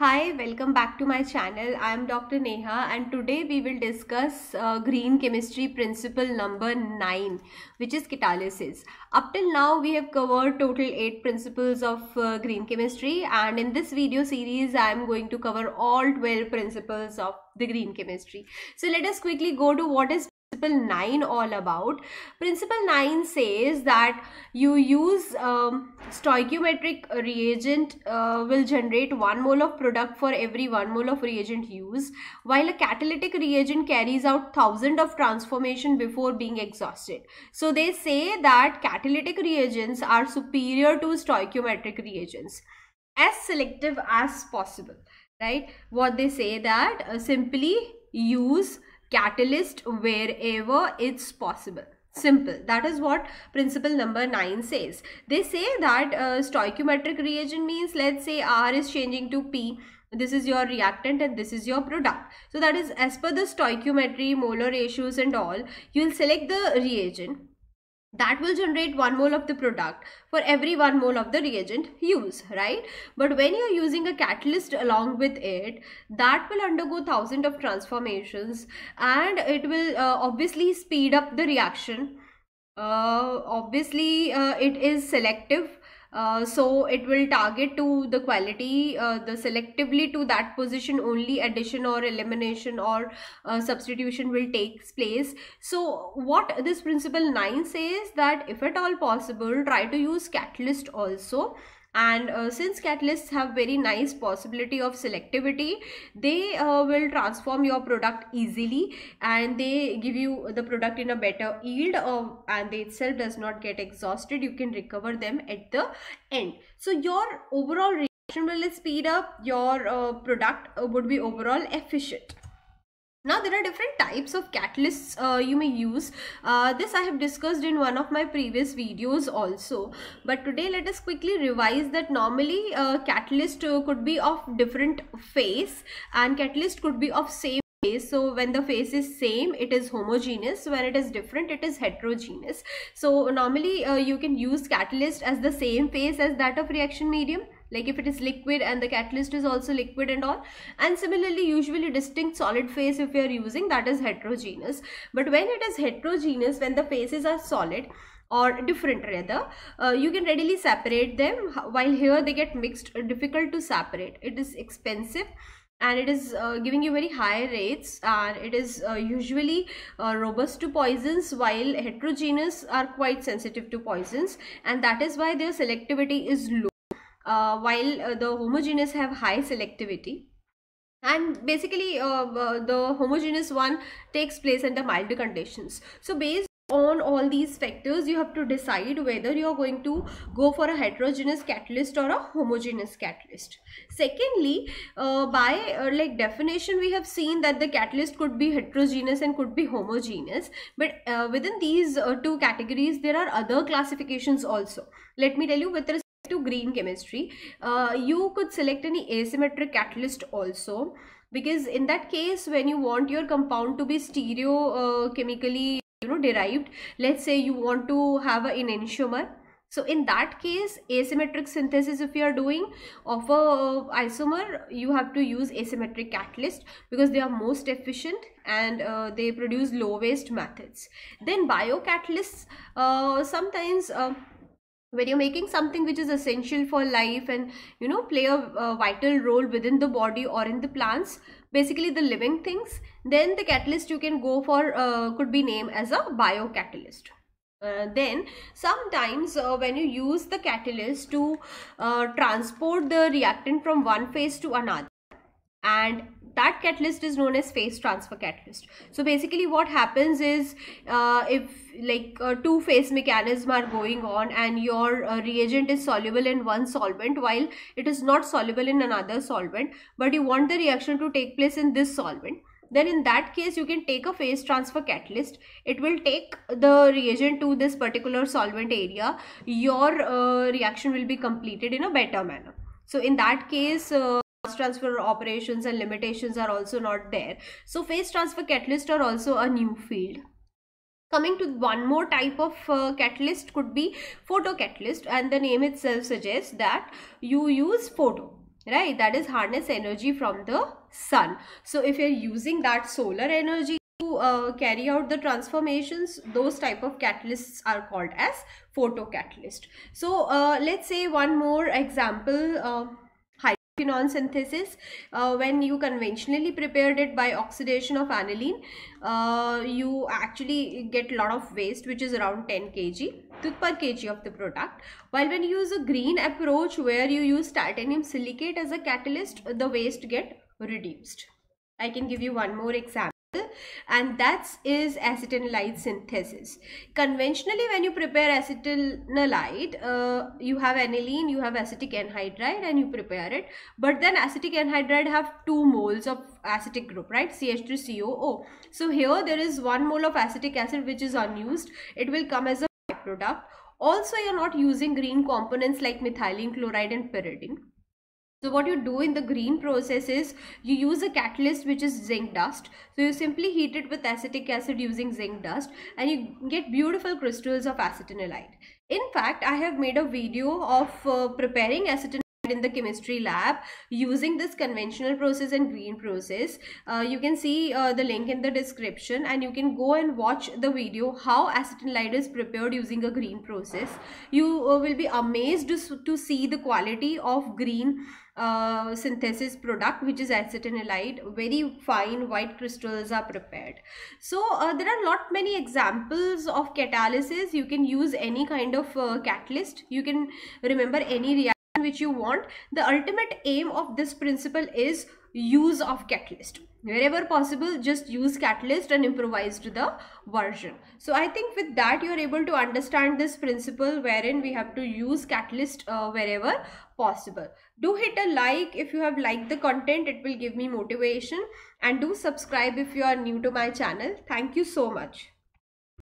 Hi, welcome back to my channel. I am Dr. Neha and today we will discuss uh, green chemistry principle number 9 which is catalysis. Up till now we have covered total 8 principles of uh, green chemistry and in this video series I am going to cover all 12 principles of the green chemistry. So let us quickly go to what is principle 9 all about principle 9 says that you use um, stoichiometric reagent uh, will generate 1 mole of product for every 1 mole of reagent used while a catalytic reagent carries out thousand of transformation before being exhausted so they say that catalytic reagents are superior to stoichiometric reagents as selective as possible right what they say that uh, simply use catalyst wherever it's possible simple that is what principle number 9 says they say that uh, stoichiometric reagent means let's say r is changing to p this is your reactant and this is your product so that is as per the stoichiometry molar ratios and all you'll select the reagent that will generate one mole of the product for every one mole of the reagent use right but when you're using a catalyst along with it that will undergo thousands of transformations and it will uh, obviously speed up the reaction uh, obviously uh, it is selective uh, so it will target to the quality uh, the selectively to that position only addition or elimination or uh, substitution will take place so what this principle 9 says that if at all possible try to use catalyst also and uh, since catalysts have very nice possibility of selectivity they uh, will transform your product easily and they give you the product in a better yield uh, and they itself does not get exhausted you can recover them at the end so your overall reaction will speed up your uh, product uh, would be overall efficient now there are different types of catalysts uh, you may use. Uh, this I have discussed in one of my previous videos also. But today let us quickly revise that normally uh, catalyst uh, could be of different phase and catalyst could be of same so when the face is same it is homogeneous when it is different it is heterogeneous so normally uh, you can use catalyst as the same phase as that of reaction medium like if it is liquid and the catalyst is also liquid and all and similarly usually distinct solid phase if we are using that is heterogeneous but when it is heterogeneous when the phases are solid or different rather uh, you can readily separate them while here they get mixed uh, difficult to separate it is expensive and it is uh, giving you very high rates and it is uh, usually uh, robust to poisons while heterogeneous are quite sensitive to poisons and that is why their selectivity is low uh, while uh, the homogeneous have high selectivity and basically uh, uh the homogeneous one takes place under mild conditions so based on all these factors you have to decide whether you are going to go for a heterogeneous catalyst or a homogeneous catalyst secondly uh, by uh, like definition we have seen that the catalyst could be heterogeneous and could be homogeneous but uh, within these uh, two categories there are other classifications also let me tell you with to green chemistry, uh, you could select any asymmetric catalyst also because in that case when you want your compound to be stereochemically uh, you know derived let's say you want to have an enantiomer so in that case asymmetric synthesis if you are doing of a uh, isomer you have to use asymmetric catalyst because they are most efficient and uh, they produce low waste methods then biocatalysts uh, sometimes uh, when you're making something which is essential for life and you know play a, a, vital role within the body or in the plants basically the living things then the catalyst you can go for uh, could be named as a biocatalyst uh, then sometimes uh, when you use the catalyst to uh, transport the reactant from one phase to another and that catalyst is known as phase transfer catalyst. So basically what happens is uh, if like uh, two phase mechanism are going on and your uh, reagent is soluble in one solvent while it is not soluble in another solvent but you want the reaction to take place in this solvent then in that case you can take a phase transfer catalyst it will take the reagent to this particular solvent area your uh, reaction will be completed in a better manner so in that case uh, transfer operations and limitations are also not there. So phase transfer catalysts are also a new field coming to one more type of uh, catalyst could be photocatalyst and the name itself suggests that you use photo right that is harness energy from the sun so if you're using that solar energy to uh, carry out the transformations those type of catalysts are called as photocatalyst so uh, let's say one more example uh, phenol synthesis uh, when you conventionally prepared it by oxidation of aniline uh, you actually get a lot of waste which is around 10 kg per kg of the product while when you use a green approach where you use titanium silicate as a catalyst the waste get reduced i can give you one more example and that is acetanilide synthesis. Conventionally when you prepare acetanilide uh, you have aniline, you have acetic anhydride and you prepare it but then acetic anhydride have two moles of acetic group right CH3COO. So here there is one mole of acetic acid which is unused. It will come as a byproduct. Also you're not using green components like methylene chloride and pyridine so what you do in the green process is you use a catalyst which is zinc dust. So you simply heat it with acetic acid using zinc dust and you get beautiful crystals of acetanilide. In fact, I have made a video of uh, preparing acetanilide in the chemistry lab using this conventional process and green process uh, you can see uh, the link in the description and you can go and watch the video how acetanilide is prepared using a green process you uh, will be amazed to, to see the quality of green uh, synthesis product which is acetanilide very fine white crystals are prepared so uh, there are not many examples of catalysis you can use any kind of uh, catalyst you can remember any reaction which you want the ultimate aim of this principle is use of catalyst wherever possible just use catalyst and improvise to the version so i think with that you're able to understand this principle wherein we have to use catalyst uh, wherever possible do hit a like if you have liked the content it will give me motivation and do subscribe if you are new to my channel thank you so much